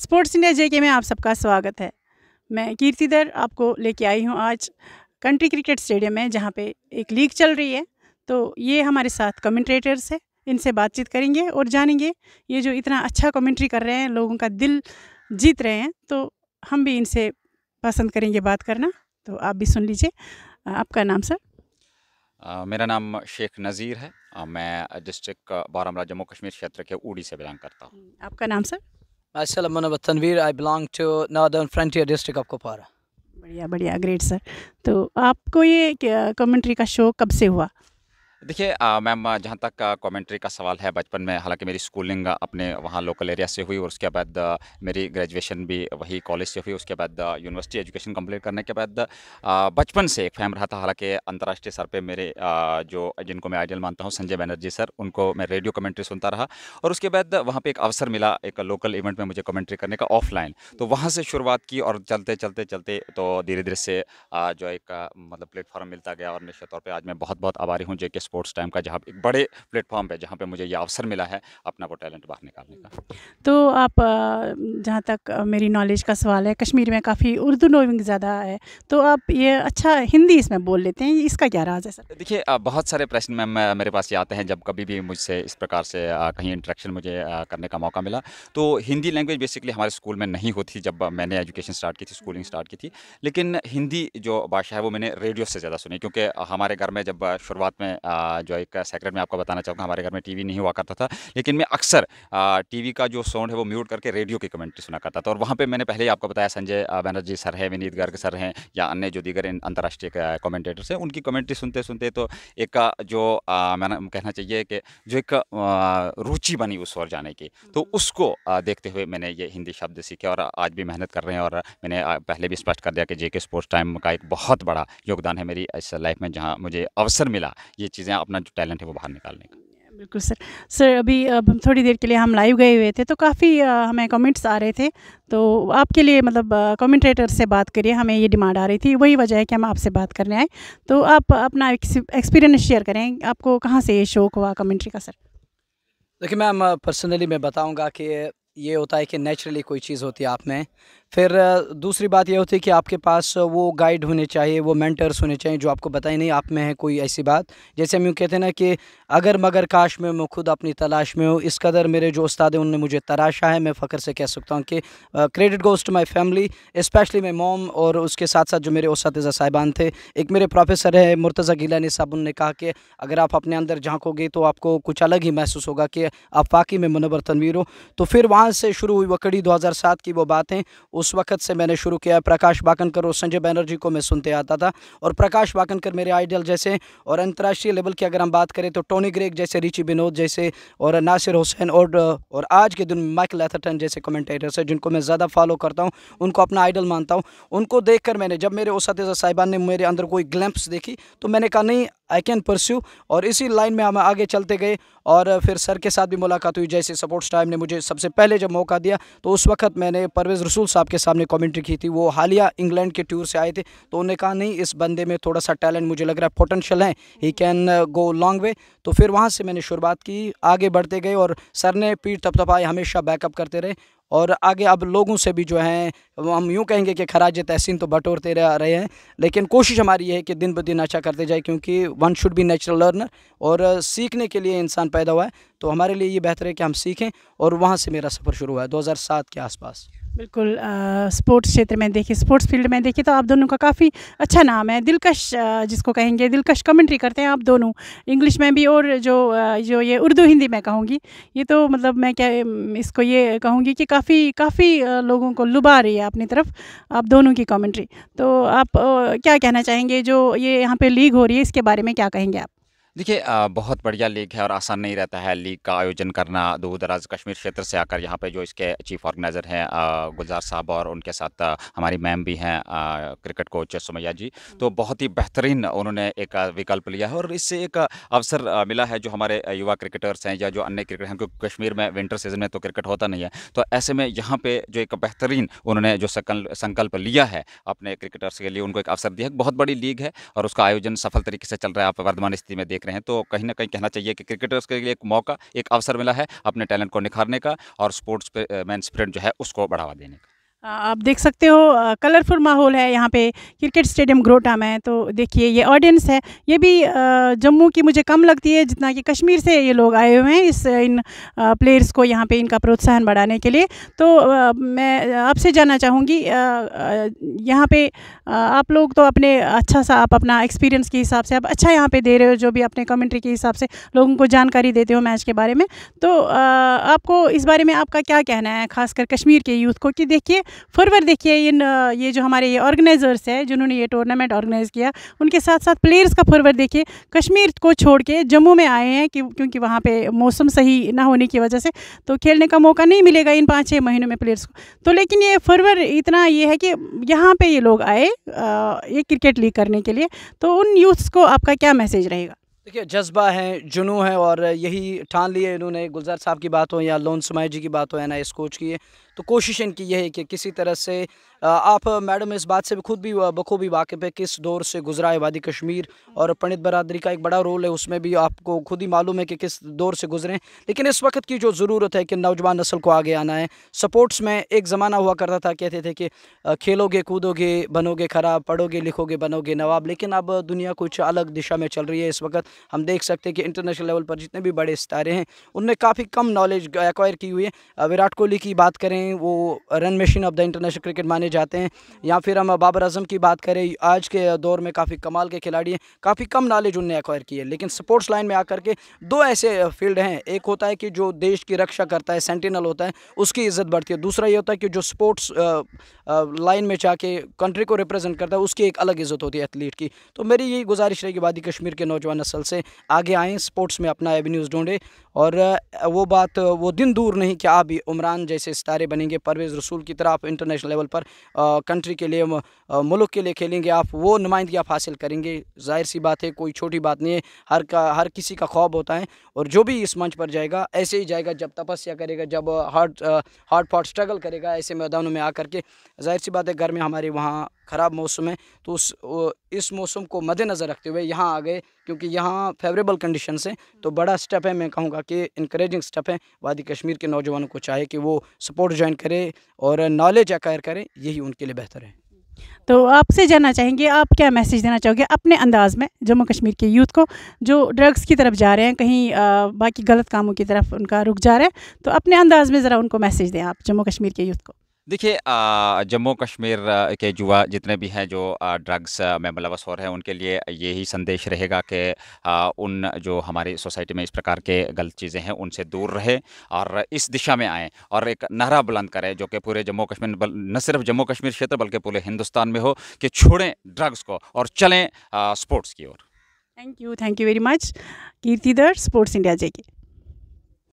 Sports India जेके में आप सबका स्वागत है मैं कीर्तिधर आपको लेके आई हूँ आज कंट्री क्रिकेट स्टेडियम में जहाँ पे एक लीग चल रही है तो ये हमारे साथ कमेंट्रेटर्स है इनसे बातचीत करेंगे और जानेंगे ये जो इतना अच्छा कमेंट्री कर रहे हैं लोगों का दिल जीत रहे हैं तो हम भी इनसे पसंद करेंगे बात करना तो आप भी सुन लीजिए आपका नाम सर मेरा नाम शेख नज़ीर है मैं डिस्ट्रिक्ट बारामला जम्मू कश्मीर क्षेत्र के ऊडी से बिलोंग करता हूँ आपका नाम sir myself Manabat Tanvir I belong to Northern Frontier District of Kupwara बढ़िया बढ़िया ग्रेट सर तो आपको ये कमेंट्री का शौक कब से हुआ देखिए मैम जहाँ तक कमेंट्री का सवाल है बचपन में हालांकि मेरी स्कूलिंग अपने वहाँ लोकल एरिया से हुई और उसके बाद मेरी ग्रेजुएशन भी वही कॉलेज से हुई उसके बाद यूनिवर्सिटी एजुकेशन कंप्लीट करने के बाद बचपन से एक फैम रहा था हालांकि अंतर्राष्ट्रीय स्तर पे मेरे जो जिनको मैं आइडियल मानता हूँ संजय बनर्जी सर उनको मैं रेडियो कमेंट्री सुनता रहा और उसके बाद वहाँ पर एक अवसर मिला एक लोकल इवेंट में मुझे कमेंट्री करने का ऑफलाइन तो वहाँ से शुरुआत की और चलते चलते चलते तो धीरे धीरे से जो एक मतलब प्लेटफॉर्म मिलता गया और निश्चित तौर पर आज मैं बहुत बहुत आभारी हूँ जे स्पोर्ट्स टाइम का जहाँ एक बड़े प्लेटफॉर्म पे जहाँ पे मुझे ये अवसर मिला है अपना वो टैलेंट बाहर निकालने का तो आप जहाँ तक मेरी नॉलेज का सवाल है कश्मीर में काफ़ी उर्दू नोविंग ज़्यादा है तो आप ये अच्छा हिंदी इसमें बोल लेते हैं इसका क्या राज है सर देखिए बहुत सारे प्रश्न मैम मेरे पास ये आते हैं जब कभी भी मुझसे इस प्रकार से कहीं इंट्रैक्शन मुझे करने का मौका मिला तो हिंदी लैंग्वेज बेसिकली हमारे स्कूल में नहीं होती जब मैंने एजुकेशन स्टार्ट की थी स्कूलिंग स्टार्ट की थी लेकिन हिंदी जो भाषा है वो मैंने रेडियो से ज़्यादा सुनी क्योंकि हमारे घर में जब शुरुआत में जो एक सेक्रेट में आपको बताना चाहूँगा हमारे घर में टीवी नहीं हुआ करता था लेकिन मैं अक्सर टीवी का जो साउंड है वो म्यूट करके रेडियो की कमेंट्री सुना करता था और वहाँ पर मैंने पहले ही आपको बताया संजय बनर्जी सर हैं विनीत गर्ग सर हैं या अन्य जो दीगर अंतर्राष्ट्रीय कॉमेंटेटर्स हैं उनकी कमेंट्री सुनते सुनते तो एक जो मैंने कहना चाहिए कि जो एक रुचि बनी उस और जाने की तो हम्म। उसको देखते हुए मैंने ये हिंदी शब्द सीखे और आज भी मेहनत कर रहे हैं और मैंने पहले भी स्पष्ट कर दिया कि जे के स्पोर्ट्स टाइम का एक बहुत बड़ा योगदान है मेरी इस लाइफ में जहाँ मुझे अवसर मिला ये चीज़ें चीज़ें अपना जो टैलेंट है वो बाहर निकालने का बिल्कुल सर सर अभी अब हम थोड़ी देर के लिए हम लाइव गए हुए थे तो काफ़ी हमें कमेंट्स आ रहे थे तो आपके लिए मतलब कमेंटेटर से बात करिए हमें ये डिमांड आ रही थी वही वजह है कि हम आपसे बात करने आए तो आप अपना एक्सपीरियंस शेयर करें आपको कहाँ से ये शौक़ हुआ कमेंट्री का सर देखिए मैम पर्सनली मैं बताऊँगा कि ये होता है कि नेचुरली कोई चीज़ होती है आप में फिर दूसरी बात यह होती है कि आपके पास वो गाइड होने चाहिए वो मेंटर्स होने चाहिए जो आपको बताए नहीं आप में है कोई ऐसी बात जैसे हम यूँ कहते हैं ना कि अगर मगर काश में मैं खुद अपनी तलाश में हूँ इस कदर मेरे जो उस्ताद हैं उनने मुझे तराशा है मैं फ़ख्र से कह सकता हूँ कि credit goes to my family especially my mom और उसके साथ साथ जो मेरे उस साहिबान थे एक मेरे प्रोफेसर है मुर्तज़ा गिलानी साहब उनने कहा कि अगर आप अपने अंदर झांकोगे तो आपको कुछ अलग ही महसूस होगा कि आप वाकई में मुनबर तनवीर हो तो फिर वहाँ से शुरू हुई वकड़ी दो की वो बातें उस वक्त से मैंने शुरू किया प्रकाश बाकनकर और संजय बैनर्जी को मैं सुनते आता था और प्रकाश बाकनकर मेरे आइडियल जैसे और अंतर्राष्ट्रीय लेवल की अगर हम बात करें तो टोनी ग्रेक जैसे रिची बिनोद जैसे और नासिर हुसैन और और आज के दिन माइकल एथरटन जैसे कमेंटेटर्स हैं जिनको मैं ज़्यादा फॉलो करता हूँ उनको अपना आइडल मानता हूँ उनको देखकर मैंने जब मेरे उस साहिबान ने मेरे अंदर कोई ग्लैम्प्स देखी तो मैंने कहा नहीं आई कैन परस्यू और इसी लाइन में हम आगे चलते गए और फिर सर के साथ भी मुलाकात हुई जैसे सपोर्ट्स टाइम ने मुझे सबसे पहले जब मौका दिया तो उस वक्त मैंने परवेज़ रसूल साहब आपके सामने कमेंट्री की थी वो हालिया इंग्लैंड के टूर से आए थे तो उन्होंने कहा नहीं इस बंदे में थोड़ा सा टैलेंट मुझे लग रहा है पोटेंशियल है he can go long way तो फिर वहाँ से मैंने शुरुआत की आगे बढ़ते गए और सर ने पीठ थपथपाए हमेशा बैकअप करते रहे और आगे अब लोगों से भी जो हैं हम यूँ कहेंगे कि खराज तहसीन तो बटोरते रह रहे हैं लेकिन कोशिश हमारी ये है कि दिन ब दिन अच्छा करते जाए क्योंकि one should be natural learner और सीखने के लिए इंसान पैदा हुआ है तो हमारे लिए ये बेहतर है कि हम सीखें और वहाँ से मेरा सफ़र शुरू हुआ है 2007 के आसपास बिल्कुल स्पोर्ट्स क्षेत्र में देखिए स्पोर्ट्स फील्ड में देखिए तो आप दोनों का काफ़ी अच्छा नाम है दिलकश जिसको कहेंगे दिलकश कमेंट्री करते हैं आप दोनों इंग्लिश में भी और जो जो ये उर्दू हिंदी में कहूँगी ये तो मतलब मैं क्या इसको ये कहूँगी कि काफ़ी काफ़ी लोगों को लुभा रही है अपनी तरफ आप दोनों की कमेंट्री तो आप क्या कहना चाहेंगे जो ये यहाँ पर लीग हो रही है इसके बारे में क्या कहेंगे आप देखिए बहुत बढ़िया लीग है और आसान नहीं रहता है लीग का आयोजन करना दूर दराज कश्मीर क्षेत्र से आकर यहाँ पे जो इसके चीफ ऑर्गेनाइज़र हैं गुलजार साहब और उनके साथ हमारी मैम भी हैं क्रिकेट कोच सुमैया जी तो बहुत ही बेहतरीन उन्होंने एक विकल्प लिया है और इससे एक अवसर मिला है जो हमारे युवा क्रिकेटर्स हैं या जो अन्य क्रिकेटर हैं क्योंकि कश्मीर में विंटर सीजन में तो क्रिकेट होता नहीं है तो ऐसे में यहाँ पर जो एक बेहतरीन उन्होंने जो संकल्प लिया है अपने क्रिकेटर्स के लिए उनको एक अवसर दिया है बहुत बड़ी लीग है और उसका आयोजन सफल तरीके से चल रहा है आप वर्धमान स्थिति में देख देख रहे हैं तो कहीं ना कहीं कहना चाहिए कि क्रिकेटर्स के लिए एक मौका एक अवसर मिला है अपने टैलेंट को निखारने का और स्पोर्ट्स मैन स्प्रिट जो है उसको बढ़ावा देने का आप देख सकते हो कलरफुल माहौल है यहाँ पे क्रिकेट स्टेडियम ग्रोटा में तो देखिए ये ऑडियंस है ये भी जम्मू की मुझे कम लगती है जितना कि कश्मीर से ये लोग आए हुए हैं इस इन प्लेयर्स को यहाँ पे इनका प्रोत्साहन बढ़ाने के लिए तो मैं आपसे जानना चाहूँगी यहाँ पे आप लोग तो अपने अच्छा सा आप अपना एक्सपीरियंस के हिसाब से आप अच्छा यहाँ पर दे रहे हो जो भी अपने कमेंट्री के हिसाब से लोगों को जानकारी देते हो मैच के बारे में तो आपको इस बारे में आपका क्या कहना है खासकर कश्मीर के यूथ को कि देखिए फरवर देखिए इन ये जो हमारे ये ऑर्गेनाइजर्स है जिन्होंने ये टूर्नामेंट ऑर्गेनाइज़ किया उनके साथ साथ प्लेयर्स का फरवर देखिए कश्मीर को छोड़ के जम्मू में आए हैं कि क्योंकि वहाँ पर मौसम सही ना होने की वजह से तो खेलने का मौका नहीं मिलेगा इन पाँच छः महीनों में प्लेयर्स को तो लेकिन ये फरवर इतना ये है कि यहाँ पर ये लोग आए ये क्रिकेट लीग करने के लिए तो उन यूथ्स को आपका क्या मैसेज रहेगा देखिए जज्बा है जुनू है और यही ठान लिए इन्होंने गुलजार साहब की बात हो या लोन समाई जी की बात हो या ना इस कोच की तो कोशिश इनकी यह है कि किसी तरह से आप मैडम इस बात से भी खुद भी बखूबी वाकिफ़ है किस दौर से गुजरा है वादी कश्मीर और पंडित बरदरी का एक बड़ा रोल है उसमें भी आपको खुद ही मालूम है कि किस दौर से गुजरें लेकिन इस वक्त की जो ज़रूरत है कि नौजवान नस्ल को आगे आना है स्पोर्ट्स में एक ज़माना हुआ करता था कहते थे कि खेलोगे कूदोगे बनोगे खराब पढ़ोगे लिखोगे बनोगे नवाब लेकिन अब दुनिया कुछ अलग दिशा में चल रही है इस वक्त हम देख सकते हैं कि इंटरनेशनल लेवल पर जितने भी बड़े सितारे हैं उनने काफ़ी कम नॉलेज एक्वायर की हुई है विराट कोहली की बात करें हैं वो run machine of the international cricket माने जाते हैं या फिर हम बाबर अजम की बात करें आज के दौर में काफ़ी कमाल के खिलाड़ी हैं काफ़ी कम नॉलेज उनने एक्वायर की है लेकिन स्पोर्ट्स लाइन में आकर के दो ऐसे फील्ड हैं एक होता है कि जो देश की रक्षा करता है सेंटिनल होता है उसकी इज्जत बढ़ती है दूसरा ये होता है कि जो स्पोर्ट्स लाइन में जाके कंट्री को रिप्रेजेंट करता है उसकी एक अलग इज्जत होती है एथलीट की तो मेरी यही गुजारिश रहेगी वादी कश्मीर के नौजवान नस्ल से आगे आएँ स्पोर्ट्स में अपना एवेन्यूज़ ढूंढें और वो बात वो दिन दूर नहीं कि आप भी उमरान जैसे सितारे बनेंगे परवेज़ रसूल की तरह आप इंटरनेशनल लेवल पर कंट्री के लिए मुल्क के लिए खेलेंगे आप वो नुमाइंदगी आप हासिल करेंगे जाहिर सी बात है कोई छोटी बात नहीं है हर का हर किसी का ख्वाब होता है और जो भी इस मंच पर जाएगा ऐसे ही जाएगा जब तपस्या करेगा जब हार्ड हार्ड फॉट स्ट्रगल करेगा ऐसे मैदानों में आकर के जाहिर सी बात है घर में हमारे वहाँ ख़राब मौसम है तो उस इस मौसम को मद्देनज़र रखते हुए यहाँ आ गए क्योंकि यहाँ फेवरेबल कंडीशन है तो बड़ा स्टेप है मैं कहूँगा कि इंक्रेजिंग स्टेप है वादी कश्मीर के नौजवानों को चाहे कि वो सपोर्ट ज्वाइन करें और नॉलेज अकायर करें यही उनके लिए बेहतर है तो आपसे जानना चाहेंगे आप क्या मैसेज देना चाहोगे अपने अंदाज में जम्मू कश्मीर के यूथ को जो ड्रग्स की तरफ जा रहे हैं कहीं बाकी गलत कामों की तरफ उनका रुक जा रहा है तो अपने अंदाज में ज़रा उनको मैसेज दें आप जम्मू कश्मीर के यूथ को देखिए जम्मू कश्मीर के युवा जितने भी हैं जो ड्रग्स में मुलवस हो रहे हैं उनके लिए यही संदेश रहेगा कि उन जो हमारी सोसाइटी में इस प्रकार के गलत चीज़ें हैं उनसे दूर रहे और इस दिशा में आएँ और एक नारा बुलंद करें जो कि पूरे जम्मू कश्मीर न सिर्फ जम्मू कश्मीर क्षेत्र बल्कि पूरे हिंदुस्तान में हो कि छोड़ें ड्रग्स को और चलें स्पोर्ट्स की ओर thank you thank you very much Kirtidhar sports India JK